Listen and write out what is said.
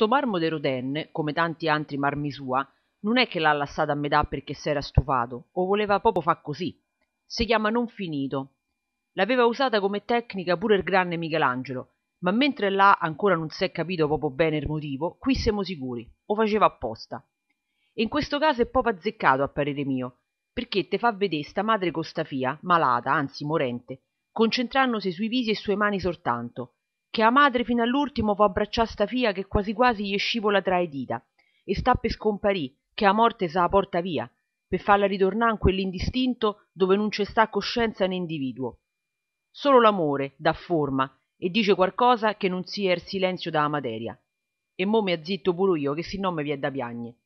sto marmo de rodenne come tanti altri marmi sua non è che l'ha lassato a metà perché s'era stufato o voleva popo fa così si chiama non finito l'aveva usata come tecnica pure il grande michelangelo ma mentre là ancora non si è capito proprio bene il motivo qui siamo sicuri o faceva apposta e in questo caso è poco azzeccato a parere mio perché te fa vedere sta madre Costafia, malata anzi morente concentrandosi sui visi e sulle mani soltanto che a madre fino all'ultimo vo abbraccià sta fia che quasi quasi gli scivola tra le dita e sta pe scomparì che a morte sa la porta via per falla ridornà in quell'indistinto dove non c'è sta coscienza né individuo solo l'amore dà forma e dice qualcosa che non sia il silenzio d'a materia e mo m'azzitto pure io che se no mi viè da piagne